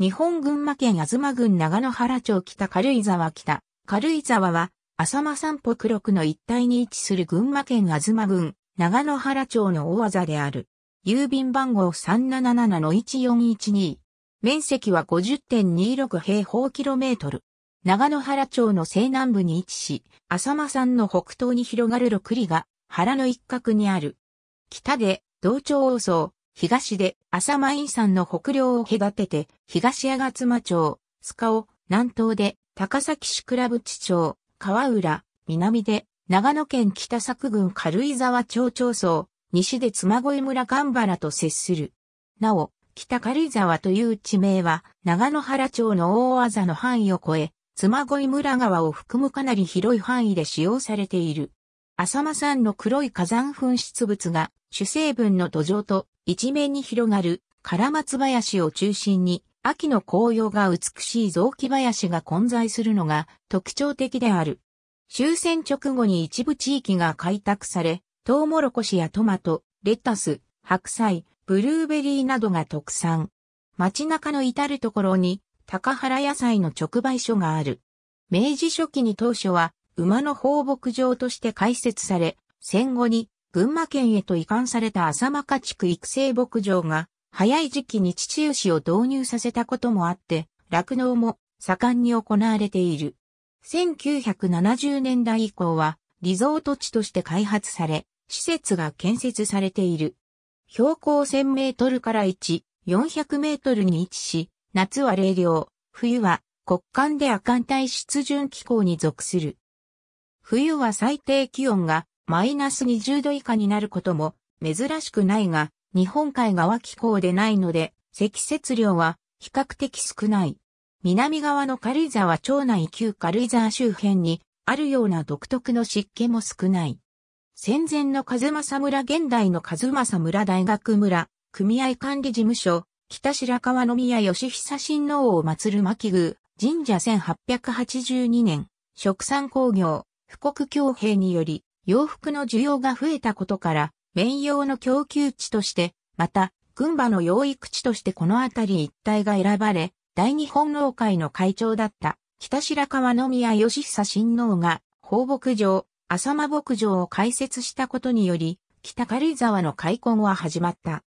日本群馬県東郡長野原町北軽井沢北。軽井沢は、浅間山北六の一帯に位置する群馬県東郡長野原町の大技である。郵便番号377-1412。面積は50.26平方キロメートル。長野原町の西南部に位置し、浅間山の北東に広がる六里が原の一角にある。北で、同町王層、東で浅間院山の北梁を隔てて、東吾妻町、須賀を、南東で高崎市倉淵町、川浦、南で長野県北作郡軽井沢町町村、西で妻恋村蒲原と接する。なお、北軽井沢という地名は、長野原町の大技の範囲を超え、妻恋村川を含むかなり広い範囲で使用されている。浅間山の黒い火山噴出物が主成分の土壌と一面に広がる唐松林を中心に秋の紅葉が美しい雑木林が混在するのが特徴的である。終戦直後に一部地域が開拓され、トウモロコシやトマト、レタス、白菜、ブルーベリーなどが特産。街中の至るところに高原野菜の直売所がある。明治初期に当初は馬の放牧場として開設され、戦後に群馬県へと移管された浅間家畜育成牧場が、早い時期に父牛を導入させたこともあって、酪農も盛んに行われている。1970年代以降は、リゾート地として開発され、施設が建設されている。標高1000メートルから1、400メートルに位置し、夏は冷涼、冬は国間で亜寒帯湿潤気候に属する。冬は最低気温がマイナス20度以下になることも珍しくないが、日本海側気候でないので、積雪量は比較的少ない。南側の軽井沢町内旧軽井沢周辺にあるような独特の湿気も少ない。戦前の風正村現代の風政村大学村、組合管理事務所、北白川宮義久親王を祀る牧宮、神社1882年、食産工業、富国強兵により、洋服の需要が増えたことから、綿用の供給地として、また、群馬の養育地としてこの辺り一帯が選ばれ、大日本農会の会長だった北白川宮義久親王が放牧場、浅間牧場を開設したことにより、北軽井沢の開墾は始まった。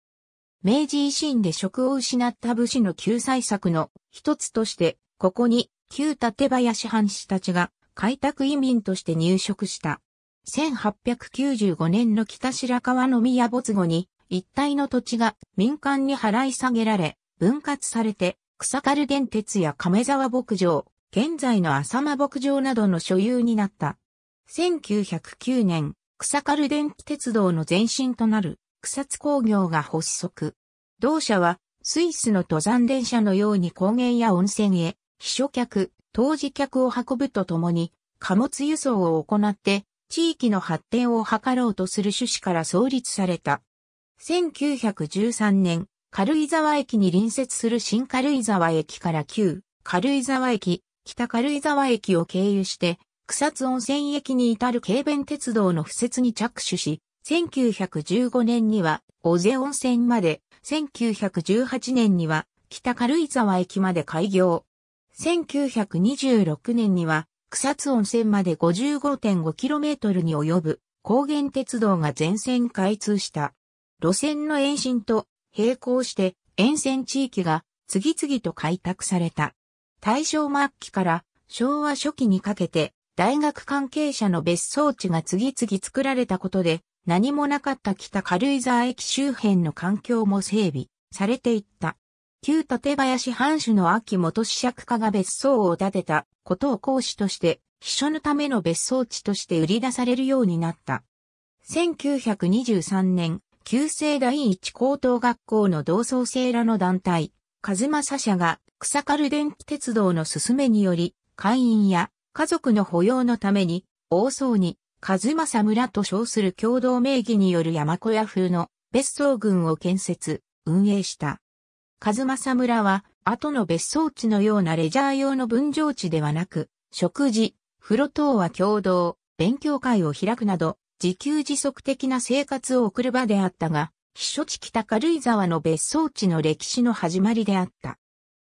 明治維新で職を失った武士の救済策の一つとして、ここに旧立林藩士たちが開拓移民として入植した。1895年の北白川の宮没後に、一帯の土地が民間に払い下げられ、分割されて、草軽電鉄や亀沢牧場、現在の浅間牧場などの所有になった。1909年、草軽電気鉄道の前身となる草津工業が発足。同社はスイスの登山電車のように高原や温泉へ、秘書客、当時客を運ぶとともに貨物輸送を行って地域の発展を図ろうとする趣旨から創立された。1913年、軽井沢駅に隣接する新軽井沢駅から旧軽井沢駅、北軽井沢駅を経由して、草津温泉駅に至る軽便鉄道の付設に着手し、1915年には尾瀬温泉まで、1918年には北軽井沢駅まで開業。1926年には草津温泉まで 55.5km に及ぶ高原鉄道が全線開通した。路線の延伸と並行して沿線地域が次々と開拓された。大正末期から昭和初期にかけて大学関係者の別荘地が次々作られたことで何もなかった北軽井沢駅周辺の環境も整備されていった。旧館林藩主の秋元子爵家が別荘を建てたことを講師として、秘書のための別荘地として売り出されるようになった。1923年、旧制第一高等学校の同窓生らの団体、和正社が草軽電気鉄道の勧めにより、会員や家族の保養のために、大層に、和正村と称する共同名義による山小屋風の別荘群を建設、運営した。和正村は、後の別荘地のようなレジャー用の分譲地ではなく、食事、風呂等は共同、勉強会を開くなど、自給自足的な生活を送る場であったが、避暑地北軽井沢の別荘地の歴史の始まりであった。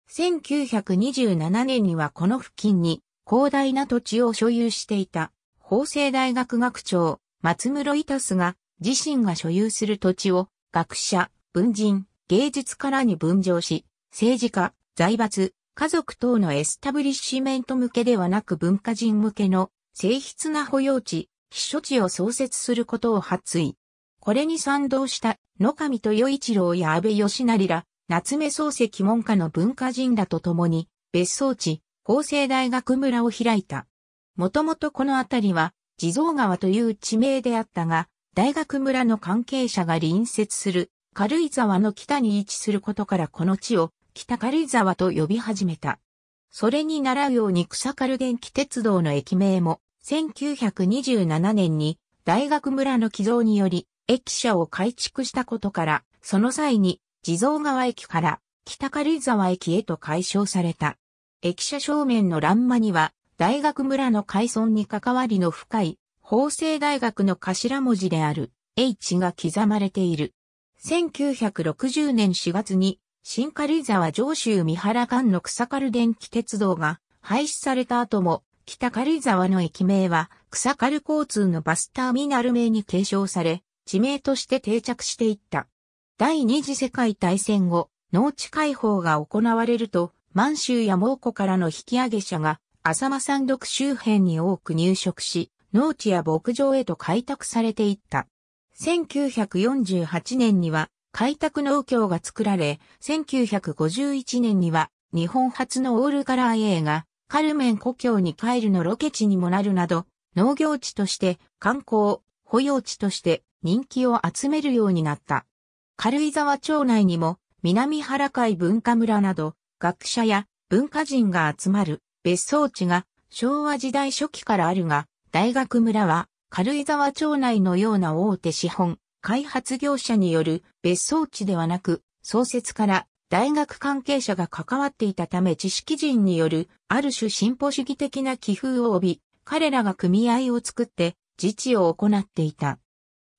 1927年にはこの付近に広大な土地を所有していた法政大学学長松室イタが自身が所有する土地を学者、文人、芸術家らに分譲し、政治家、財閥、家族等のエスタブリッシメント向けではなく文化人向けの静筆な保養地、秘書地を創設することを発意。これに賛同した野上豊一郎や安倍義成ら、夏目漱石門下の文化人らと共に、別荘地、厚生大学村を開いた。もともとこの辺りは、地蔵川という地名であったが、大学村の関係者が隣接する軽井沢の北に位置することからこの地を北軽井沢と呼び始めた。それに習うように草軽電気鉄道の駅名も1927年に大学村の寄贈により駅舎を改築したことからその際に地蔵川駅から北軽井沢駅へと改称された。駅舎正面の欄間には大学村の改村に関わりの深い法政大学の頭文字である H が刻まれている。1960年4月に、新軽井沢上州三原間の草軽電気鉄道が廃止された後も、北軽井沢の駅名は草軽交通のバスターミナル名に継承され、地名として定着していった。第二次世界大戦後、農地解放が行われると、満州や蒙古からの引き上げ者が、浅間山麓周辺に多く入植し、農地や牧場へと開拓されていった。1948年には開拓農協が作られ、1951年には日本初のオールカラー映画、カルメン故郷に帰るのロケ地にもなるなど、農業地として観光、保養地として人気を集めるようになった。軽井沢町内にも南原海文化村など学者や文化人が集まる別荘地が昭和時代初期からあるが、大学村は軽井沢町内のような大手資本、開発業者による別荘地ではなく、創設から大学関係者が関わっていたため知識人によるある種進歩主義的な気風を帯び、彼らが組合を作って自治を行っていた。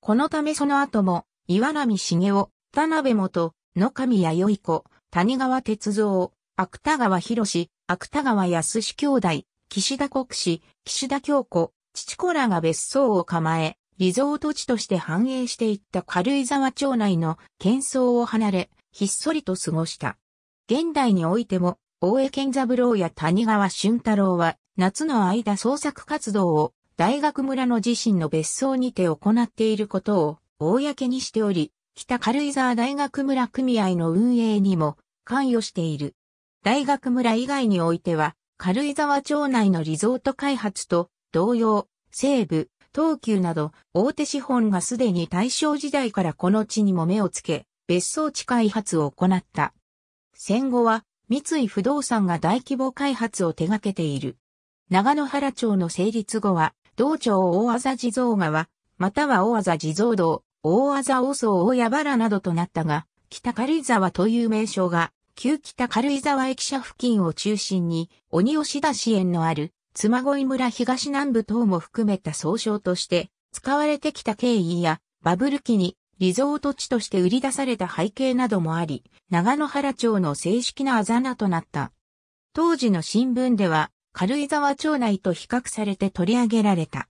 このためその後も、岩波茂雄、田辺元、野上弥生子、谷川哲三、芥川博士、芥川康兄弟、岸田国士、岸田京子、父子らが別荘を構え、リゾート地として繁栄していった軽井沢町内の喧騒を離れ、ひっそりと過ごした。現代においても、大江健三郎や谷川俊太郎は、夏の間創作活動を大学村の自身の別荘にて行っていることを公にしており、北軽井沢大学村組合の運営にも関与している。大学村以外においては、軽井沢町内のリゾート開発と同様、西武、東急など大手資本がすでに大正時代からこの地にも目をつけ、別荘地開発を行った。戦後は三井不動産が大規模開発を手掛けている。長野原町の成立後は、道庁大麻地蔵川、または大麻地蔵道、大麻大荘大谷原などとなったが、北軽井沢という名称が、旧北軽井沢駅舎付近を中心に、鬼し田支援のある妻恋村東南部等も含めた総称として使われてきた経緯やバブル期にリゾート地として売り出された背景などもあり、長野原町の正式なあざなとなった。当時の新聞では軽井沢町内と比較されて取り上げられた。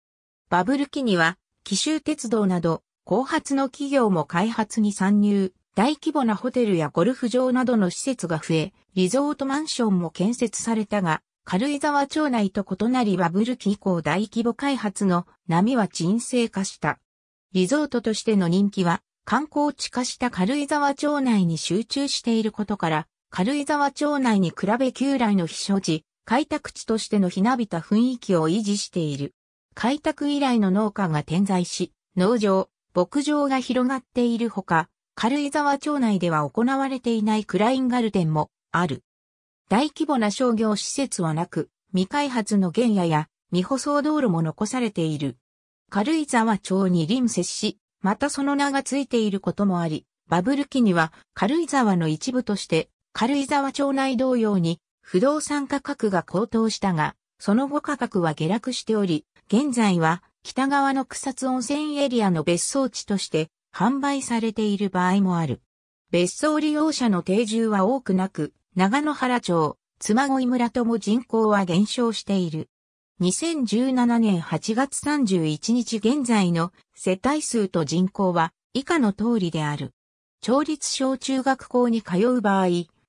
バブル期には紀州鉄道など後発の企業も開発に参入、大規模なホテルやゴルフ場などの施設が増え、リゾートマンションも建設されたが、軽井沢町内と異なりバブル期以降大規模開発の波は沈静化した。リゾートとしての人気は観光地化した軽井沢町内に集中していることから、軽井沢町内に比べ旧来の避暑地、開拓地としてのひなびた雰囲気を維持している。開拓以来の農家が点在し、農場、牧場が広がっているほか、軽井沢町内では行われていないクラインガルデンもある。大規模な商業施設はなく、未開発の原野や未舗装道路も残されている。軽井沢町に臨接し、またその名がついていることもあり、バブル期には軽井沢の一部として軽井沢町内同様に不動産価格が高騰したが、その後価格は下落しており、現在は北側の草津温泉エリアの別荘地として販売されている場合もある。別荘利用者の定住は多くなく、長野原町、妻恋村とも人口は減少している。2017年8月31日現在の世帯数と人口は以下の通りである。町立小中学校に通う場合、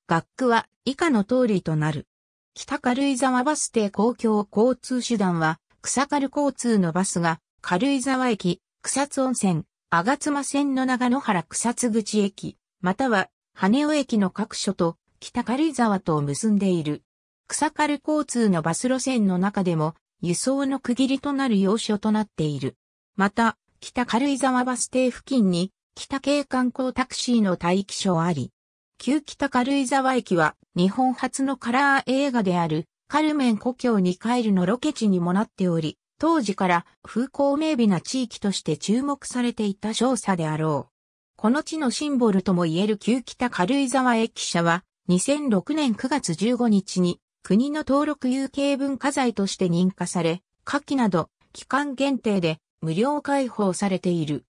学区は以下の通りとなる。北軽井沢バス停公共交通手段は草軽交通のバスが軽井沢駅、草津温泉、吾妻線の長野原草津口駅、または羽尾駅の各所と北軽井沢とを結んでいる。草軽交通のバス路線の中でも輸送の区切りとなる要所となっている。また、北軽井沢バス停付近に北軽観光タクシーの待機所あり、旧北軽井沢駅は日本初のカラー映画であるカルメン故郷に帰るのロケ地にもなっており、当時から風光明媚な地域として注目されていた少佐であろう。この地のシンボルとも言える旧北軽井沢駅舎は2006年9月15日に国の登録有形文化財として認可され、夏季など期間限定で無料開放されている。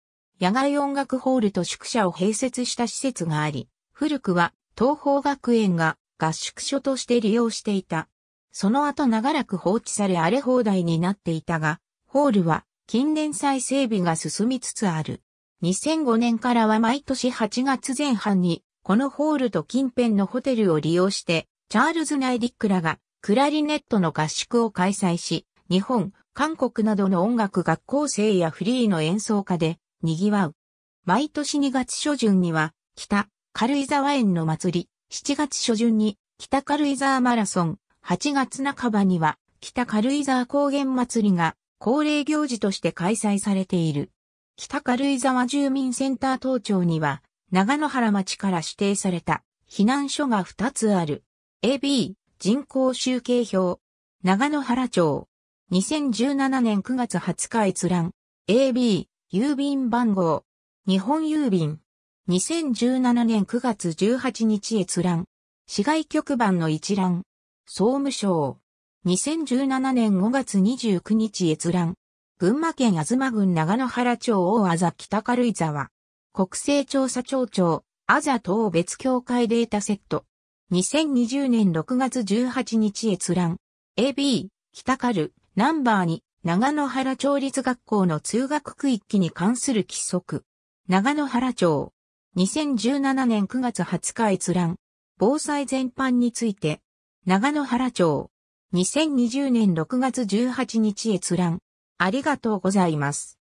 野外音楽ホールと宿舎を併設した施設があり、古くは東方学園が合宿所として利用していた。その後長らく放置され荒れ放題になっていたが、ホールは近年再整備が進みつつある。2005年からは毎年8月前半にこのホールと近辺のホテルを利用して、チャールズ・ナイディックらがクラリネットの合宿を開催し、日本、韓国などの音楽学校生やフリーの演奏家で賑わう。毎年2月初旬には、北、軽井沢園の祭り、7月初旬に北軽井沢マラソン、8月半ばには北軽井沢高原祭りが恒例行事として開催されている。北軽井沢住民センター東庁には長野原町から指定された避難所が2つある。AB 人口集計表長野原町2017年9月20日閲覧 AB 郵便番号日本郵便2017年9月18日閲覧市外局番の一覧総務省2017年5月29日閲覧群馬県東郡長野原町大字北軽井沢国勢調査庁長、アザ等別協会データセット。2020年6月18日閲覧。AB、北カル、ナンバー2、長野原町立学校の通学区域に関する規則。長野原町。2017年9月20日閲覧。防災全般について。長野原町。2020年6月18日閲覧。ありがとうございます。